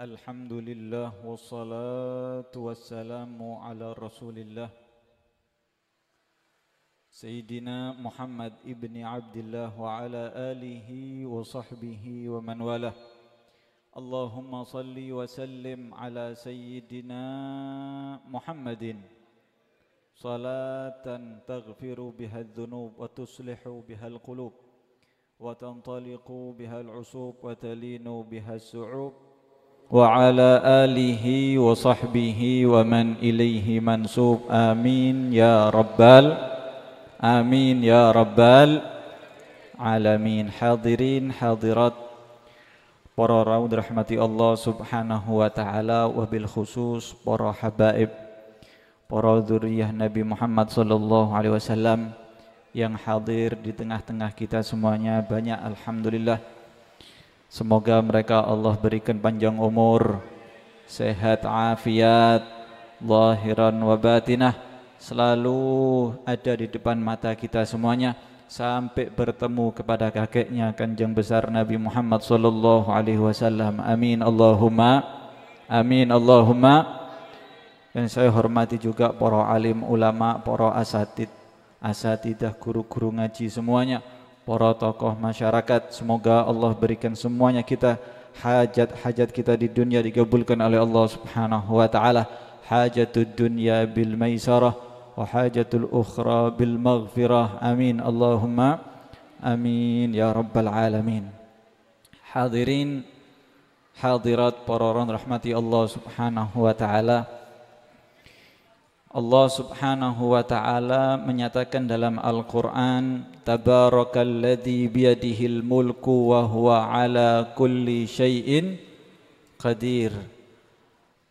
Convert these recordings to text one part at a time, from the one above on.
الحمد لله والصلاة والسلام على رسول الله سيدنا محمد ابن عبد الله وعلى آله وصحبه ومن والاه اللهم صل وسلم على سيدنا محمد صلاة تغفر بها الذنوب وتصلح بها القلوب وتنطلق بها العصوب وتلين بها السعوب wa ala alihi wa sahbihi wa man ilaihi mansub amin ya rabbal amin ya rabbal alamin hadirin hadirat para raud rahmati Allah subhanahu wa ta'ala wa bil khusus para habaib para dzurriyyah Nabi Muhammad sallallahu alaihi wasallam yang hadir di tengah-tengah kita semuanya banyak alhamdulillah Semoga mereka Allah berikan panjang umur, sehat afiat, lahiran wa batinah, selalu ada di depan mata kita semuanya sampai bertemu kepada kakeknya kanjeng besar Nabi Muhammad sallallahu alaihi wasallam. Amin Allahumma. Amin Allahumma. Dan saya hormati juga para alim ulama, para asatid, asatidah guru-guru ngaji semuanya para tokoh masyarakat. Semoga Allah berikan semuanya kita hajat-hajat kita di dunia digabulkan oleh Allah Subhanahu wa taala. Hajatud dunia bil maisarah wa hajatul ukhra bil maghfirah. Amin. Allahumma amin ya rabbal alamin. Hadirin hadirat para orang rahmati Allah Subhanahu wa taala. Allah Subhanahu wa taala menyatakan dalam Al-Qur'an tabarakalladzi biyadihil mulku wa huwa ala kulli syai'in qadir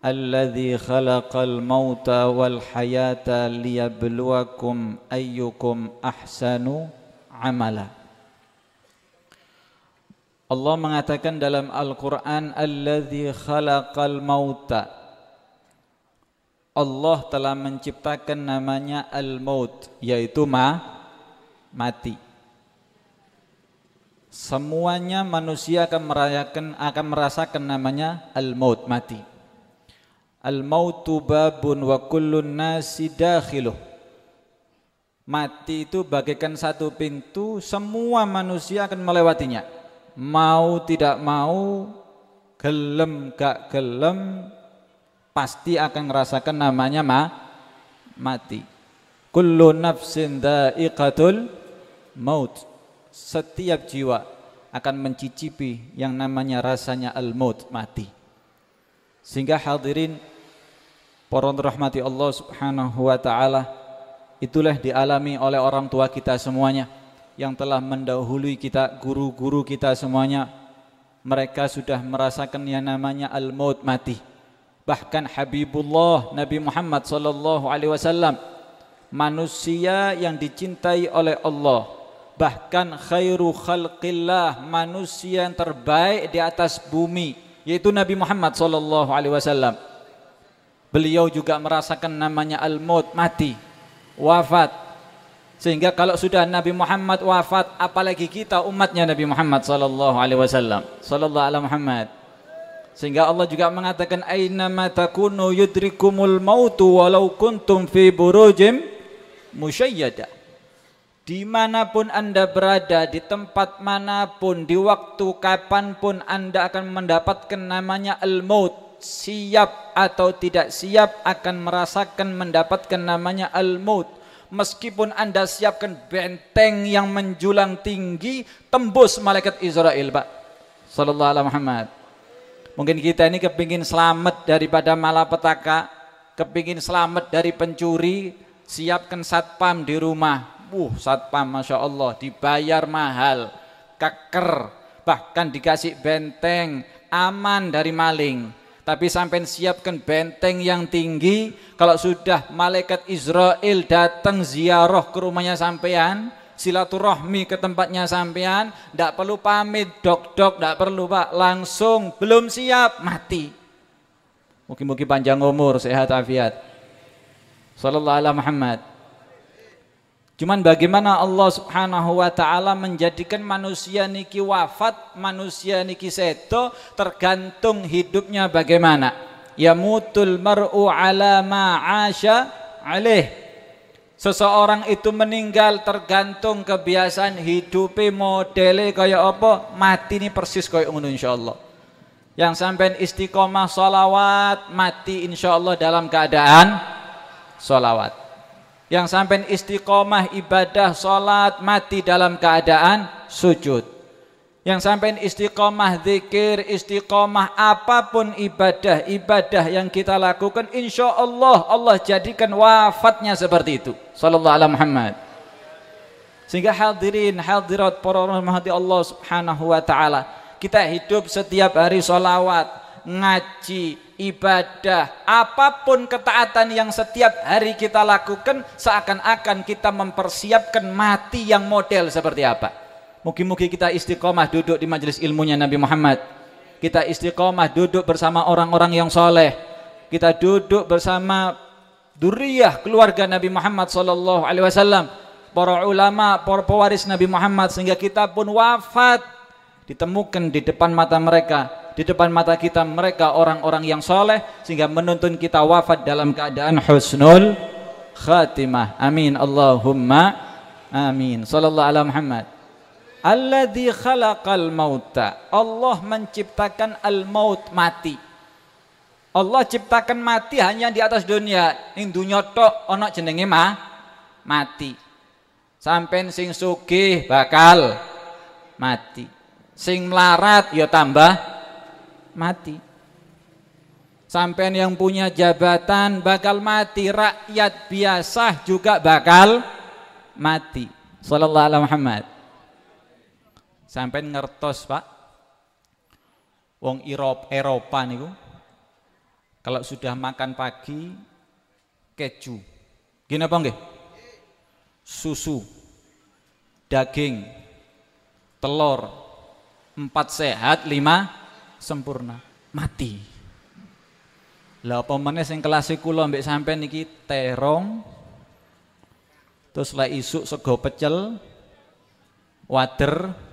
alladzi khalaqal mauta wal hayata liyabluwakum ayyukum ahsanu amala Allah mengatakan dalam Al-Qur'an alladzi khalaqal mauta Allah telah menciptakan namanya al-maut yaitu ma mati. Semuanya manusia akan merayakan akan merasakan namanya al-maut mati. Al-mautu babun wa kullun nasi dakhiluh. Mati itu bagaikan satu pintu, semua manusia akan melewatinya. Mau tidak mau, gelem gak gelem, pasti akan merasakan namanya ma mati. Kullu nafsin dha'iqatul maut. Setiap jiwa akan mencicipi yang namanya rasanya al-maut, mati. Sehingga hadirin poron rahmati Allah Subhanahu wa taala itulah dialami oleh orang tua kita semuanya yang telah mendahului kita guru-guru kita semuanya mereka sudah merasakan yang namanya al-maut mati bahkan Habibullah Nabi Muhammad sallallahu alaihi wasallam manusia yang dicintai oleh Allah bahkan khairu khalqillah manusia yang terbaik di atas bumi yaitu Nabi Muhammad sallallahu alaihi wasallam beliau juga merasakan namanya al-maut mati wafat sehingga kalau sudah Nabi Muhammad wafat apalagi kita umatnya Nabi Muhammad sallallahu alaihi wasallam sallallahu alaihi Muhammad sehingga Allah juga mengatakan aina matakunu yudrikumul mautu walau kuntum fi burujim musyayyada. Dimanapun Anda berada, di tempat manapun, di waktu kapanpun Anda akan mendapatkan namanya al-maut. Siap atau tidak siap akan merasakan mendapatkan namanya al-maut. Meskipun Anda siapkan benteng yang menjulang tinggi, tembus malaikat Israel, Pak. Sallallahu alaihi Muhammad. Mungkin kita ini kepingin selamat daripada malapetaka, kepingin selamat dari pencuri, siapkan satpam di rumah. Wuh, satpam Masya Allah, dibayar mahal, keker, bahkan dikasih benteng, aman dari maling. Tapi sampai siapkan benteng yang tinggi, kalau sudah malaikat Israel datang ziarah ke rumahnya sampean, silaturahmi ke tempatnya sampean, tidak perlu pamit dok-dok, tidak perlu Pak, langsung belum siap mati. Mungkin-mungkin panjang umur, sehat afiat. Sallallahu alaihi Muhammad. Cuman bagaimana Allah Subhanahu wa taala menjadikan manusia niki wafat, manusia niki seto tergantung hidupnya bagaimana. Ya mar'u ala ma'asha alih alaih. Seseorang itu meninggal tergantung kebiasaan hidupi modele kaya apa mati ini persis kaya Insya Allah Yang sampai istiqomah solawat mati insyaallah dalam keadaan solawat. Yang sampai istiqomah ibadah sholat mati dalam keadaan sujud yang sampai istiqomah zikir, istiqomah apapun ibadah, ibadah yang kita lakukan, insya Allah Allah jadikan wafatnya seperti itu. Sallallahu alaihi Muhammad. Sehingga hadirin, hadirat para rahmati Allah subhanahu wa ta'ala. Kita hidup setiap hari sholawat, ngaji, ibadah, apapun ketaatan yang setiap hari kita lakukan, seakan-akan kita mempersiapkan mati yang model seperti apa. Mugi-mugi kita istiqomah duduk di majelis ilmunya Nabi Muhammad. Kita istiqomah duduk bersama orang-orang yang soleh. Kita duduk bersama duriyah keluarga Nabi Muhammad Sallallahu Alaihi Wasallam. Para ulama, para pewaris Nabi Muhammad sehingga kita pun wafat ditemukan di depan mata mereka. Di depan mata kita mereka orang-orang yang soleh sehingga menuntun kita wafat dalam keadaan husnul khatimah. Amin. Allahumma amin. Sallallahu alaihi Muhammad. Alladhi khalaqal mauta. Allah menciptakan al-maut mati. Allah ciptakan mati hanya di atas dunia. Ning dunya tok ana jenenge mah mati. sampai sing sugih bakal mati. Sing melarat ya tambah mati. sampai yang punya jabatan bakal mati, rakyat biasa juga bakal mati. Sallallahu alaihi Muhammad. Sampai ngertos, Pak. Wong Eropa, Eropa niku kalau sudah makan pagi keju. Gini apa enggak Susu, daging, telur, empat sehat, lima sempurna, mati. Lah apa yang yang kelas kula sampai niki terong terus lah isuk sego pecel water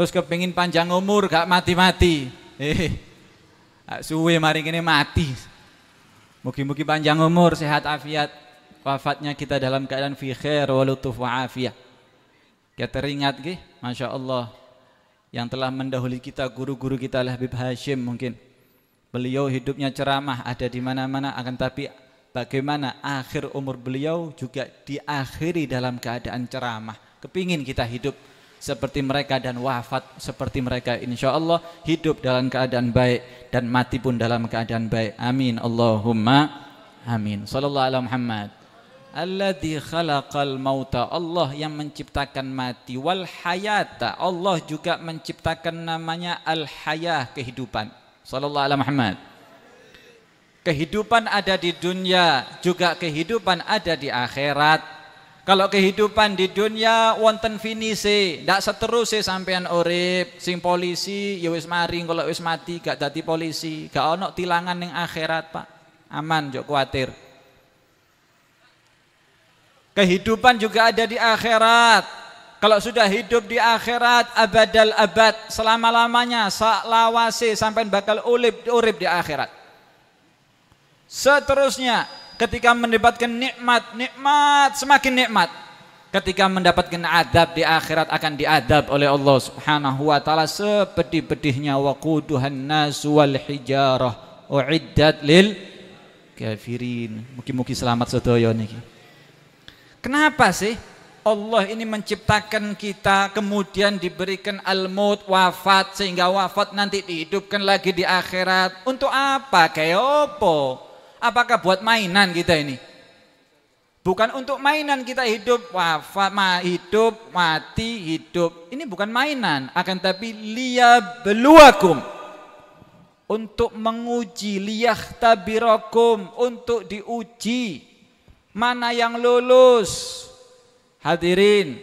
terus kepingin panjang umur gak mati-mati eh suwe mari ini mati mugi-mugi panjang umur sehat afiat wafatnya kita dalam keadaan fi khair wa lutuf wa afiat kita teringat ke Masya Allah yang telah mendahului kita guru-guru kita lah Habib Hashim mungkin beliau hidupnya ceramah ada di mana-mana akan tapi bagaimana akhir umur beliau juga diakhiri dalam keadaan ceramah kepingin kita hidup seperti mereka dan wafat seperti mereka insya Allah hidup dalam keadaan baik dan mati pun dalam keadaan baik amin Allahumma amin sallallahu alaihi Muhammad alladhi khalaqal mauta Allah yang menciptakan mati wal hayata Allah juga menciptakan namanya al hayah kehidupan sallallahu alaihi Muhammad kehidupan ada di dunia juga kehidupan ada di akhirat kalau kehidupan di dunia wonten finise, ndak seterusnya sampean urip. Sing polisi ya wis mari kalau wis mati gak jadi polisi, gak ono tilangan ning akhirat, Pak. Aman jok kuatir. Kehidupan juga ada di akhirat. Kalau sudah hidup di akhirat abadal abad selama-lamanya saklawase sampai bakal ulip urip di akhirat. Seterusnya Ketika mendapatkan nikmat, nikmat semakin nikmat. Ketika mendapatkan adab di akhirat akan diadab oleh Allah Subhanahu wa taala sepedih-pedihnya waquduhan nas wal hijarah uiddat lil kafirin. Mugi-mugi selamat sedaya niki. Kenapa sih Allah ini menciptakan kita kemudian diberikan al-maut wafat sehingga wafat nanti dihidupkan lagi di akhirat untuk apa kayak opo Apakah buat mainan kita ini? Bukan untuk mainan kita hidup, wafat, ma, hidup, mati, hidup. Ini bukan mainan, akan tapi beluakum Untuk menguji liyah tabirakum untuk diuji mana yang lulus. Hadirin,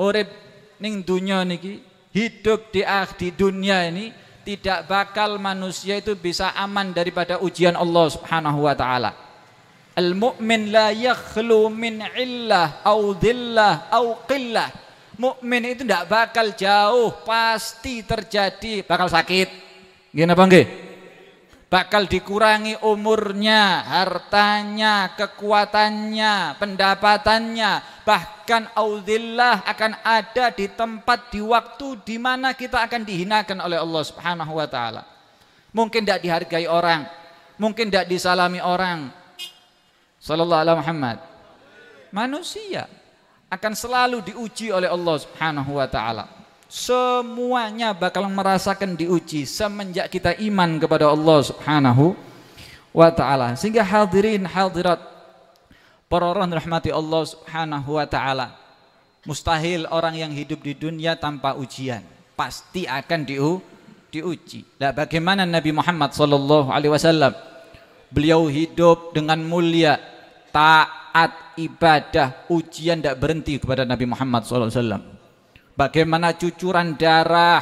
urib ning dunia niki, hidup di akhir dunia ini tidak bakal manusia itu bisa aman daripada ujian Allah Subhanahu wa taala. Al mukmin la yakhlu min illah au dhillah au qillah. Mukmin itu tidak bakal jauh, pasti terjadi bakal sakit. Gimana Bang? Nggih? bakal dikurangi umurnya, hartanya, kekuatannya, pendapatannya, bahkan audillah akan ada di tempat di waktu di mana kita akan dihinakan oleh Allah Subhanahu wa taala. Mungkin tidak dihargai orang, mungkin tidak disalami orang. Sallallahu alaihi Muhammad. Manusia akan selalu diuji oleh Allah Subhanahu wa taala semuanya bakal merasakan diuji semenjak kita iman kepada Allah Subhanahu wa taala. Sehingga hadirin hadirat para orang rahmati Allah Subhanahu wa taala. Mustahil orang yang hidup di dunia tanpa ujian. Pasti akan diu, diuji. Lah bagaimana Nabi Muhammad sallallahu alaihi wasallam beliau hidup dengan mulia, taat, ibadah, ujian tidak berhenti kepada Nabi Muhammad sallallahu alaihi wasallam bagaimana cucuran darah,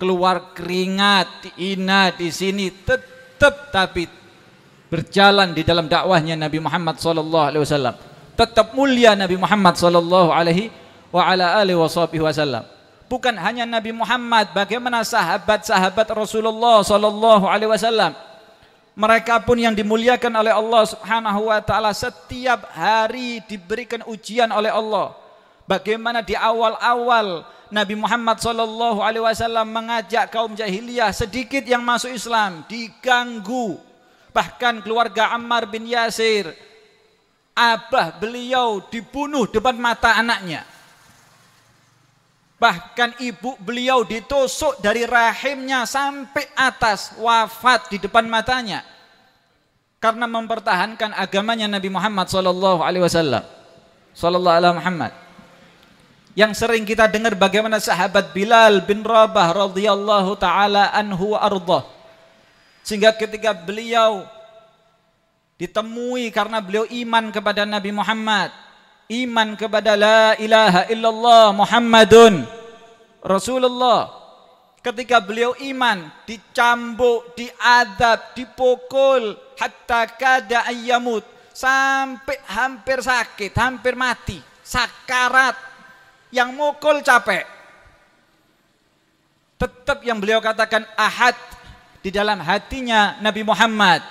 keluar keringat, ina di sini tetap tapi berjalan di dalam dakwahnya Nabi Muhammad sallallahu alaihi wasallam. Tetap mulia Nabi Muhammad sallallahu alaihi wa ala alihi wasallam. Bukan hanya Nabi Muhammad, bagaimana sahabat-sahabat Rasulullah sallallahu alaihi wasallam. Mereka pun yang dimuliakan oleh Allah Subhanahu wa taala setiap hari diberikan ujian oleh Allah. Bagaimana di awal-awal Nabi Muhammad Shallallahu Alaihi Wasallam mengajak kaum jahiliyah sedikit yang masuk Islam diganggu, bahkan keluarga Ammar bin Yasir, abah beliau dibunuh depan mata anaknya. Bahkan ibu beliau ditusuk dari rahimnya sampai atas wafat di depan matanya karena mempertahankan agamanya Nabi Muhammad Shallallahu Alaihi Wasallam. Shallallahu Alaihi Muhammad yang sering kita dengar bagaimana sahabat Bilal bin Rabah radhiyallahu taala anhu arda. Sehingga ketika beliau ditemui karena beliau iman kepada Nabi Muhammad, iman kepada la ilaha illallah Muhammadun Rasulullah. Ketika beliau iman, dicambuk, diadab, dipukul, hatta kada ayyamut, sampai hampir sakit, hampir mati, sakarat, yang mukul capek. Tetap yang beliau katakan ahad di dalam hatinya Nabi Muhammad.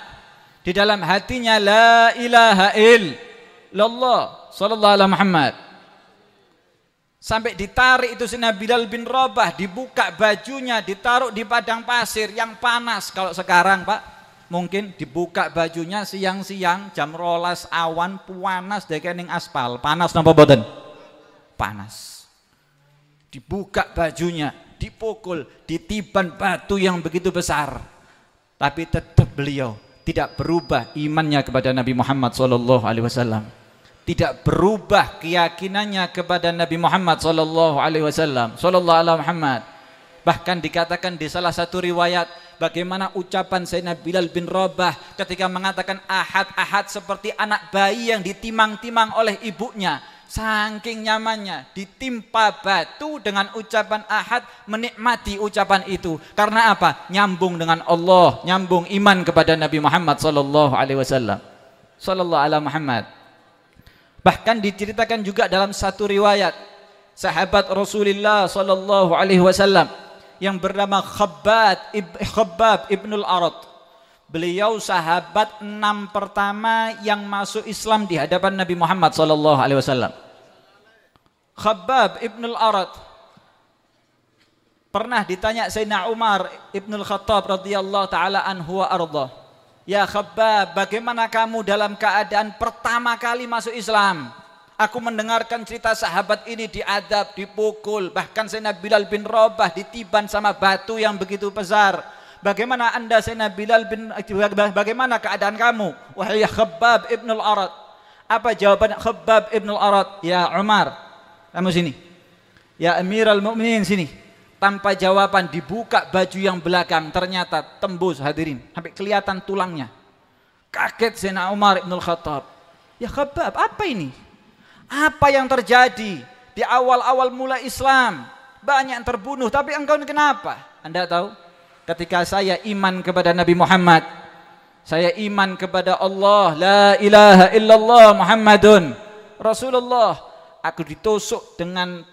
Di dalam hatinya la ilaha illallah sallallahu alaihi Muhammad. Sampai ditarik itu Nabi Bilal bin Rabah, dibuka bajunya, ditaruh di padang pasir yang panas. Kalau sekarang Pak, mungkin dibuka bajunya siang-siang jam rolas awan panas dekening aspal panas nampak boten panas. Dibuka bajunya, dipukul, ditiban batu yang begitu besar. Tapi tetap beliau tidak berubah imannya kepada Nabi Muhammad saw, Tidak berubah keyakinannya kepada Nabi Muhammad saw. alaihi wasallam. Muhammad. Bahkan dikatakan di salah satu riwayat bagaimana ucapan Sayyidina Bilal bin Rabah ketika mengatakan ahad-ahad seperti anak bayi yang ditimang-timang oleh ibunya saking nyamannya ditimpa batu dengan ucapan ahad menikmati ucapan itu karena apa nyambung dengan Allah nyambung iman kepada Nabi Muhammad sallallahu alaihi wasallam sallallahu alaihi Muhammad bahkan diceritakan juga dalam satu riwayat sahabat Rasulullah sallallahu alaihi wasallam yang bernama Khabbab ibn Khabbab Ibnul Arad beliau sahabat enam pertama yang masuk Islam di hadapan Nabi Muhammad sallallahu alaihi wasallam. Khabbab ibn al-Arad pernah ditanya Sayyidina Umar ibn al-Khattab radhiyallahu taala anhu wa arda. Ya Khabbab, bagaimana kamu dalam keadaan pertama kali masuk Islam? Aku mendengarkan cerita sahabat ini diadab, dipukul, bahkan Sayyidina Bilal bin Rabah ditiban sama batu yang begitu besar. Bagaimana anda Sayyidina Bilal bin bagaimana keadaan kamu? Wahai Khabbab ibn al-Arad. Apa jawaban Khabbab ibn al-Arad? Ya Umar, kamu sini. Ya Amir Al Mu'minin sini. Tanpa jawaban dibuka baju yang belakang ternyata tembus hadirin sampai kelihatan tulangnya. Kaget Sayyidina Umar ibn al-Khattab. Ya Khabbab, apa ini? Apa yang terjadi di awal-awal mula Islam? Banyak yang terbunuh, tapi engkau ini kenapa? Anda tahu? ketika saya iman kepada Nabi Muhammad saya iman kepada Allah la ilaha illallah Muhammadun Rasulullah aku ditusuk dengan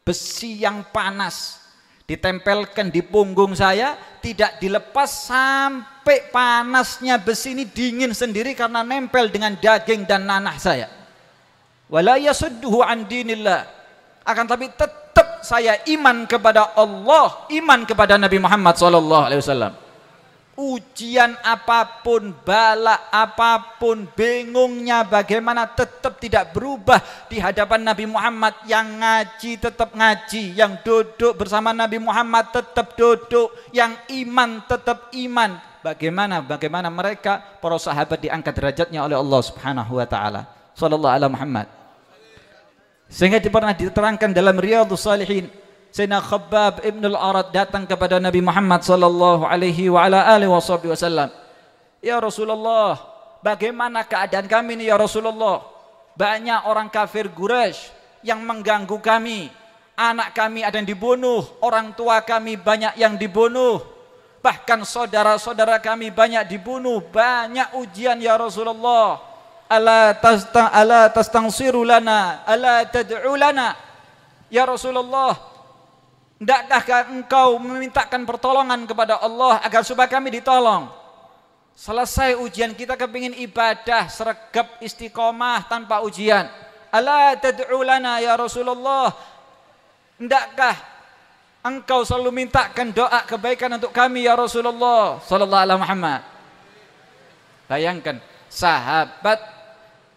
besi yang panas ditempelkan di punggung saya tidak dilepas sampai panasnya besi ini dingin sendiri karena nempel dengan daging dan nanah saya wala yasudduhu an dinillah akan tapi tetap saya iman kepada Allah, iman kepada Nabi Muhammad SAW. Ujian apapun, bala apapun, bingungnya bagaimana tetap tidak berubah di hadapan Nabi Muhammad yang ngaji tetap ngaji, yang duduk bersama Nabi Muhammad tetap duduk, yang iman tetap iman. Bagaimana bagaimana mereka para sahabat diangkat derajatnya oleh Allah Subhanahu wa taala. Sallallahu alaihi Muhammad. Sehingga pernah diterangkan dalam Riyadhus Salihin, Sayyidina Khabbab Ibn al-Arad datang kepada Nabi Muhammad sallallahu alaihi wa ala alihi wasallam. Ya Rasulullah, bagaimana keadaan kami ini ya Rasulullah? Banyak orang kafir Quraisy yang mengganggu kami. Anak kami ada yang dibunuh, orang tua kami banyak yang dibunuh. Bahkan saudara-saudara kami banyak dibunuh, banyak ujian ya Rasulullah ala tasta ala tastansiru lana ala tad'u lana ya Rasulullah Ndakkah engkau memintakan pertolongan kepada Allah agar supaya kami ditolong? Selesai ujian kita kepingin ibadah sergap istiqomah tanpa ujian. Ala tad'u lana ya Rasulullah. Ndakkah engkau selalu mintakan doa kebaikan untuk kami ya Rasulullah sallallahu alaihi Muhammad. Bayangkan sahabat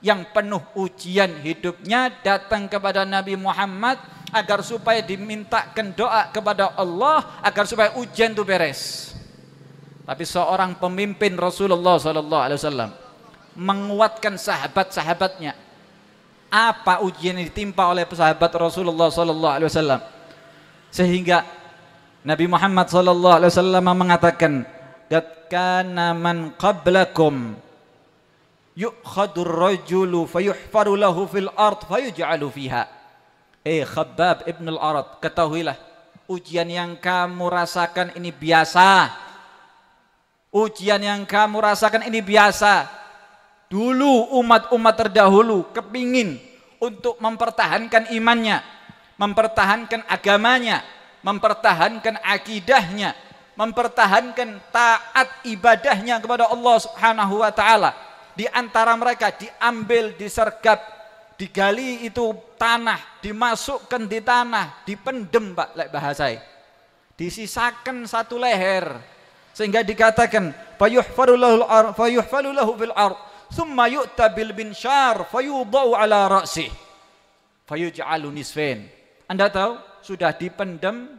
yang penuh ujian hidupnya datang kepada Nabi Muhammad agar supaya dimintakan doa kepada Allah agar supaya ujian itu beres. Tapi seorang pemimpin Rasulullah Sallallahu Alaihi Wasallam menguatkan sahabat-sahabatnya. Apa ujian yang ditimpa oleh sahabat Rasulullah Sallallahu Alaihi Wasallam sehingga Nabi Muhammad Sallallahu Alaihi Wasallam mengatakan, "Gat kana man yukhadur rajulu fayuhfaru lahu fil ard fayuj'alu fiha eh khabbab ibn al-arad ketahuilah ujian yang kamu rasakan ini biasa ujian yang kamu rasakan ini biasa dulu umat-umat terdahulu kepingin untuk mempertahankan imannya mempertahankan agamanya mempertahankan akidahnya mempertahankan taat ibadahnya kepada Allah Subhanahu wa taala di antara mereka diambil, disergap, digali itu tanah, dimasukkan di tanah, dipendem Pak lek bahasa. E. Disisakan satu leher sehingga dikatakan fayuhfalulahu fayuhfalulahu fil ar thumma yu'ta bil binsyar fayudau ala ra'si fayuj'alu nisfain. Anda tahu sudah dipendem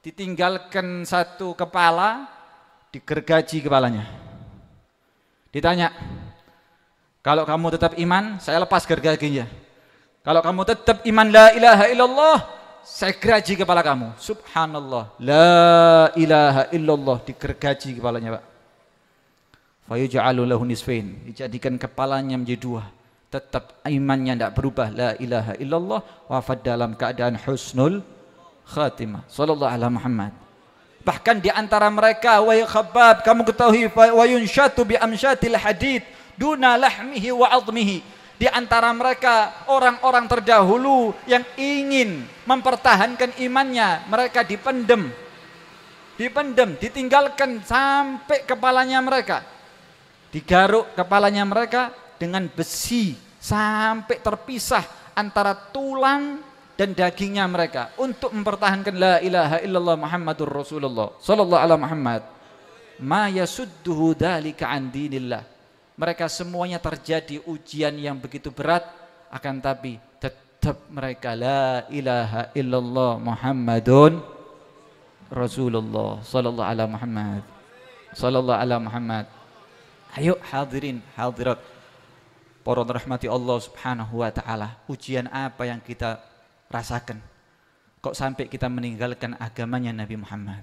ditinggalkan satu kepala digergaji kepalanya. Ditanya, kalau kamu tetap iman, saya lepas gergajinya. Kalau kamu tetap iman la ilaha illallah, saya gergaji kepala kamu. Subhanallah. La ilaha illallah digergaji kepalanya, Pak. Fayuj'alu lahu nisfain. Dijadikan kepalanya menjadi dua. Tetap imannya tidak berubah. La ilaha illallah. Wafat dalam keadaan husnul khatimah. Sallallahu ala Muhammad. Bahkan di antara mereka, wa khabab, kamu ketahui, wa yunshatu bi amshatil hadid duna lahmihi wa admihi. Di antara mereka orang-orang terdahulu yang ingin mempertahankan imannya, mereka dipendem. Dipendem, ditinggalkan sampai kepalanya mereka. Digaruk kepalanya mereka dengan besi sampai terpisah antara tulang dan dagingnya mereka untuk mempertahankan la ilaha illallah Muhammadur Rasulullah sallallahu alaihi Muhammad ma yasudduhu dzalika an dinillah mereka semuanya terjadi ujian yang begitu berat akan tapi tetap mereka la ilaha illallah Muhammadun Rasulullah sallallahu alaihi Muhammad sallallahu alaihi Muhammad ayo hadirin hadirat para rahmati Allah subhanahu wa taala ujian apa yang kita rasakan kok sampai kita meninggalkan agamanya Nabi Muhammad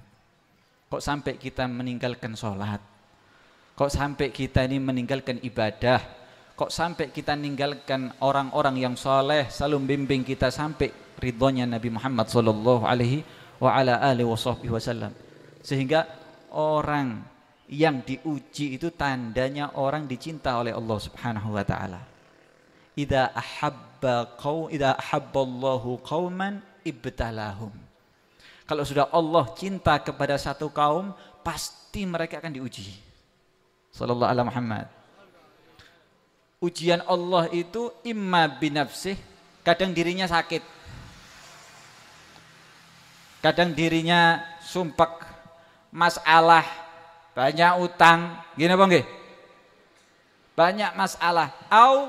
kok sampai kita meninggalkan sholat Kok sampai kita ini meninggalkan ibadah? Kok sampai kita meninggalkan orang-orang yang soleh selalu bimbing kita sampai ridhonya Nabi Muhammad sallallahu alaihi wa ala alihi wasallam. Sehingga orang yang diuji itu tandanya orang dicinta oleh Allah Subhanahu wa taala. Idza ahabba qaum idza qauman ibtalahum. Kalau sudah Allah cinta kepada satu kaum, pasti mereka akan diuji sallallahu alaihi Muhammad. Ujian Allah itu imma binafsih, kadang dirinya sakit. Kadang dirinya sumpek, masalah, banyak utang, gini apa enggak? Banyak masalah. Au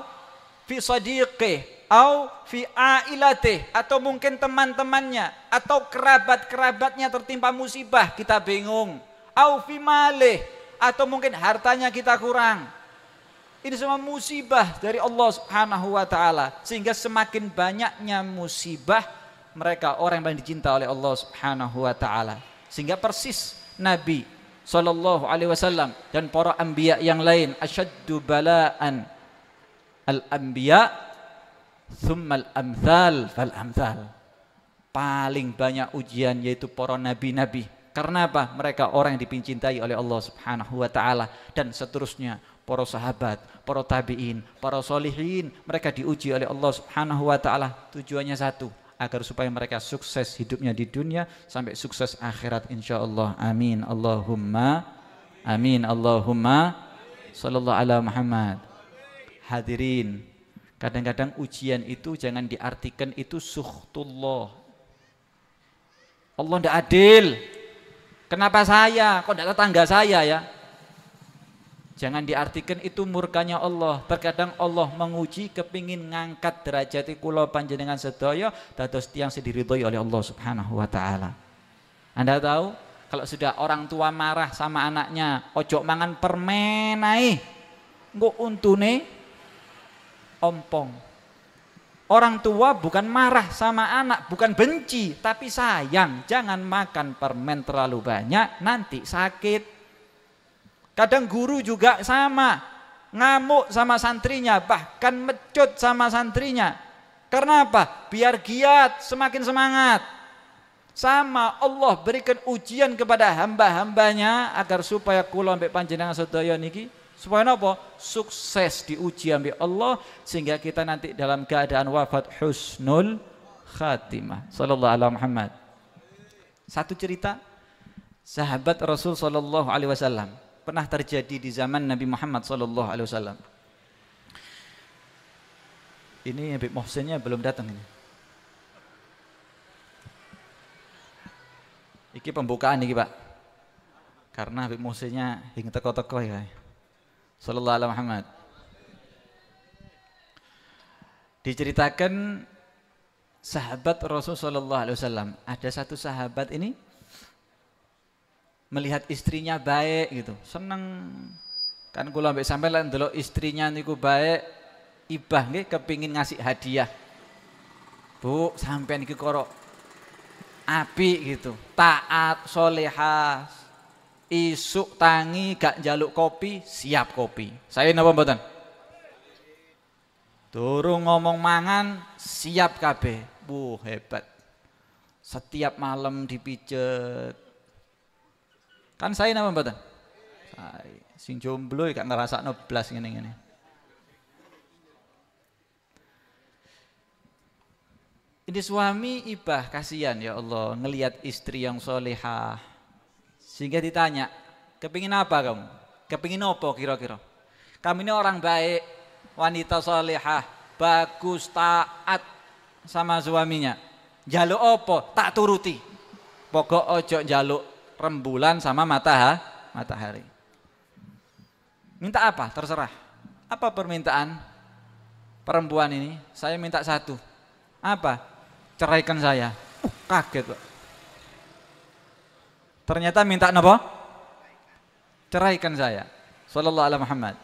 fi sadiqih, au fi ailatih atau mungkin teman-temannya atau kerabat-kerabatnya tertimpa musibah kita bingung au fi malih atau mungkin hartanya kita kurang. Ini semua musibah dari Allah Subhanahu wa taala sehingga semakin banyaknya musibah mereka orang yang paling dicinta oleh Allah Subhanahu wa taala. Sehingga persis Nabi sallallahu alaihi wasallam dan para anbiya yang lain asyaddu balaan al-anbiya thumma al-amthal fal-amthal. Paling banyak ujian yaitu para nabi-nabi. Karena apa? Mereka orang yang dipincintai oleh Allah Subhanahu wa taala dan seterusnya para sahabat, para tabi'in, para solihin, mereka diuji oleh Allah Subhanahu wa taala tujuannya satu, agar supaya mereka sukses hidupnya di dunia sampai sukses akhirat insyaallah. Amin. Allahumma amin. Allahumma sallallahu ala Muhammad. Hadirin, kadang-kadang ujian itu jangan diartikan itu suhtullah. Allah tidak adil. Kenapa saya? Kok tidak tetangga saya ya? Jangan diartikan itu murkanya Allah. Terkadang Allah menguji kepingin ngangkat derajat kula panjenengan sedaya dados tiang sendiri oleh Allah Subhanahu wa taala. Anda tahu kalau sudah orang tua marah sama anaknya, ojo mangan permen ae. Engko untune ompong. Orang tua bukan marah sama anak, bukan benci, tapi sayang. Jangan makan permen terlalu banyak, nanti sakit. Kadang guru juga sama, ngamuk sama santrinya, bahkan mecut sama santrinya. Karena apa? Biar giat, semakin semangat. Sama Allah berikan ujian kepada hamba-hambanya agar supaya kulon ambek panjenengan sedaya niki Supaya apa? Sukses diuji ambil Allah sehingga kita nanti dalam keadaan wafat husnul khatimah. Sallallahu alaihi Muhammad. Satu cerita sahabat Rasul sallallahu alaihi wasallam pernah terjadi di zaman Nabi Muhammad sallallahu alaihi wasallam. Ini Habib Mohsinnya belum datang ini. Iki pembukaan iki, Pak. Karena Habib Mohsinnya hing teko-teko ya. Sallallahu alaihi Muhammad. Diceritakan sahabat Rasul Sallallahu alaihi wasallam, ada satu sahabat ini melihat istrinya baik gitu, senang Kan kula ambek sampai lan istrinya niku baik, ibah nggih kepingin ngasih hadiah. Bu, sampean iki korok api gitu, taat, solehah isuk tangi gak jaluk kopi siap kopi saya napa mboten turun ngomong mangan siap kabeh Bu hebat setiap malam dipijet kan saya napa mboten sing jomblo gak ngerasa blas ngene-ngene Ini suami ibah kasihan ya Allah ngelihat istri yang solehah sehingga ditanya, kepingin apa kamu? Kepingin opo kira-kira? Kami ini orang baik, wanita solehah, bagus, taat sama suaminya. Jaluk opo, tak turuti. Pokok ojok jaluk rembulan sama mataha, matahari. Minta apa? Terserah. Apa permintaan perempuan ini? Saya minta satu. Apa? Ceraikan saya. Uh, kaget, loh. Ternyata minta apa? Ceraikan saya. Sallallahu alaihi Muhammad.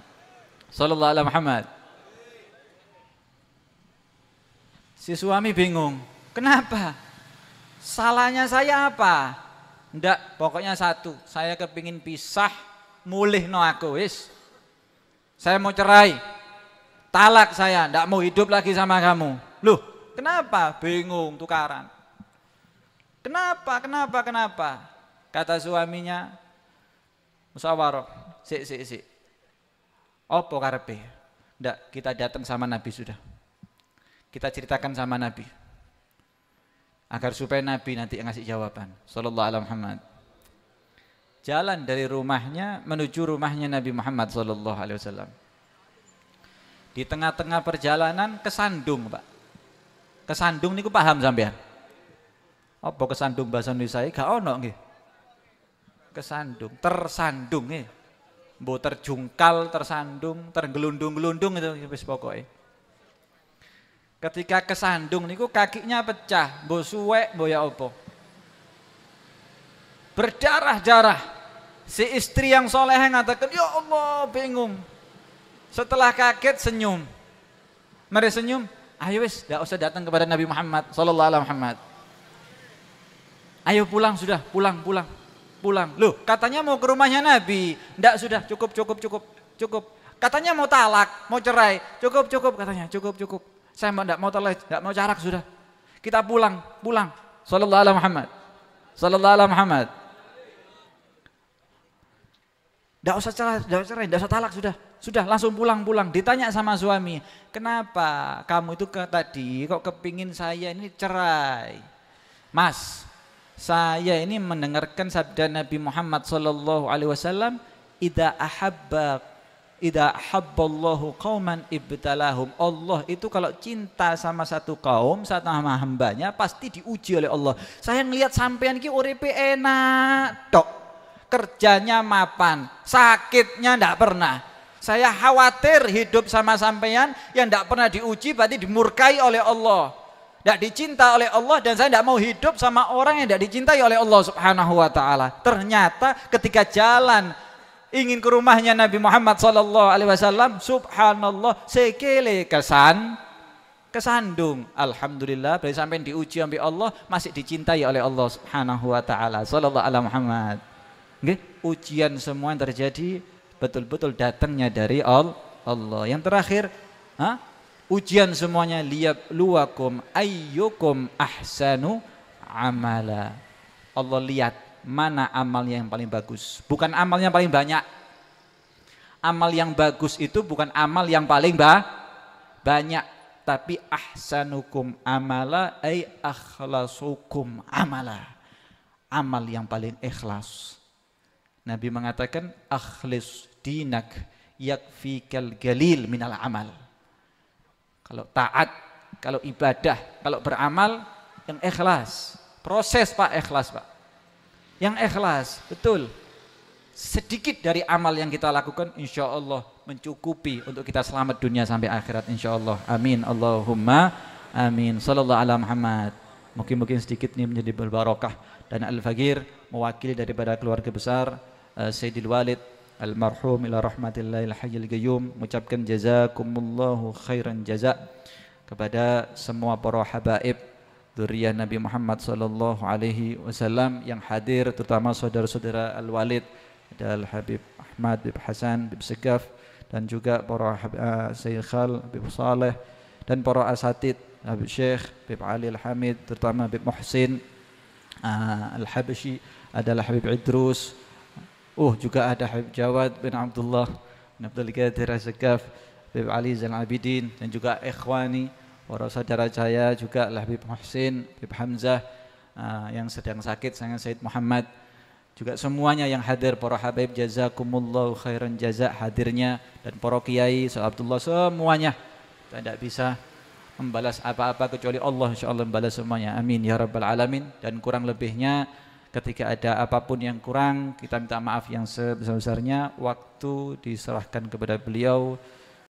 Sallallahu alaihi Muhammad. Si suami bingung. Kenapa? Salahnya saya apa? Ndak, pokoknya satu. Saya kepingin pisah, mulih no aku. Wis. Saya mau cerai. Talak saya, ndak mau hidup lagi sama kamu. Loh, kenapa? Bingung, tukaran. Kenapa, kenapa, kenapa? Kata suaminya, musawaroh si si si Opo karepe? Ndak, kita datang sama Nabi sudah. Kita ceritakan sama Nabi. Agar supaya Nabi nanti ngasih jawaban. Sallallahu alaihi Muhammad. Jalan dari rumahnya menuju rumahnya Nabi Muhammad sallallahu alaihi wasallam. Di tengah-tengah perjalanan kesandung, Pak. Kesandung niku paham sampean? Apa kesandung bahasa Indonesia? Gak ono nggih kesandung, tersandung ya. terjungkal, tersandung, tergelundung-gelundung itu wis pokoknya. Ketika kesandung niku kakinya pecah, bo suwek, bo ya opo. Berdarah-darah. Si istri yang soleh ngatakan, ya Allah bingung. Setelah kaget senyum. Mari senyum, ayo wis, tidak usah datang kepada Nabi Muhammad Sallallahu Alaihi Muhammad. Ayo pulang sudah, pulang, pulang pulang. Loh, katanya mau ke rumahnya Nabi. Enggak sudah, cukup, cukup, cukup, cukup. Katanya mau talak, mau cerai. Cukup, cukup katanya, cukup, cukup. Saya enggak mau talak, enggak mau jarak sudah. Kita pulang, pulang. Sallallahu alaihi Muhammad. Sallallahu alaihi Muhammad. Enggak usah cerai, enggak usah cerai, usah talak sudah. Sudah langsung pulang-pulang. Ditanya sama suami, "Kenapa kamu itu ke tadi kok kepingin saya ini cerai?" Mas, saya ini mendengarkan sabda Nabi Muhammad sallallahu alaihi wasallam ida ahabba idza habballahu qauman ibtalahum Allah itu kalau cinta sama satu kaum sama hambanya pasti diuji oleh Allah saya ngelihat sampean ki uripe enak tok kerjanya mapan sakitnya ndak pernah saya khawatir hidup sama sampean yang ndak pernah diuji berarti dimurkai oleh Allah tidak dicinta oleh Allah dan saya tidak mau hidup sama orang yang tidak dicintai oleh Allah Subhanahu wa taala. Ternyata ketika jalan ingin ke rumahnya Nabi Muhammad sallallahu alaihi wasallam, subhanallah sekele kesan kesandung. Alhamdulillah dari sampai diuji sampai Allah masih dicintai oleh Allah Subhanahu wa taala. Sallallahu alaihi Muhammad. okay? ujian semua yang terjadi betul-betul datangnya dari Allah. Yang terakhir, ha? ujian semuanya liab luwakum ayyukum ahsanu amala Allah lihat mana amalnya yang paling bagus bukan amalnya yang paling banyak amal yang bagus itu bukan amal yang paling ba banyak tapi ahsanukum amala ay akhlasukum amala amal yang paling ikhlas Nabi mengatakan akhlis dinak yakfikal galil minal amal kalau taat, kalau ibadah, kalau beramal yang ikhlas. Proses Pak ikhlas Pak. Yang ikhlas, betul. Sedikit dari amal yang kita lakukan insya Allah mencukupi untuk kita selamat dunia sampai akhirat insya Allah. Amin. Allahumma amin. Sallallahu ala Muhammad. Mungkin-mungkin sedikit ini menjadi berbarokah dan Al-Fagir mewakili daripada keluarga besar uh, eh, Sayyidil Walid almarhum ila rahmatillahi hayyul qayyum mengucapkan jazakumullahu khairan jaza kepada semua para habaib duriyah Nabi Muhammad sallallahu alaihi wasallam yang hadir terutama saudara-saudara Al-Walid ada Al-Habib Ahmad bin Hasan bin Segaf dan juga para uh, Syekh Khal bin Saleh dan para asatid Habib Syekh, Habib Ali Al-Hamid terutama Habib Muhsin uh, eh, Al-Habashi adalah Habib Idrus Oh juga ada Habib Jawad bin Abdullah bin Abdul Qadir Azekaf Habib Ali Zain Abidin dan juga Ikhwani orang saudara saya juga Habib Muhsin Habib Hamzah ah, yang sedang sakit saya Said Muhammad juga semuanya yang hadir para Habib jazakumullahu khairan jaza hadirnya dan para kiai Abdullah semuanya kita tidak bisa membalas apa-apa kecuali Allah insyaallah membalas semuanya amin ya rabbal alamin dan kurang lebihnya Ketika ada apapun yang kurang, kita minta maaf yang sebesar-besarnya. Waktu diserahkan kepada beliau.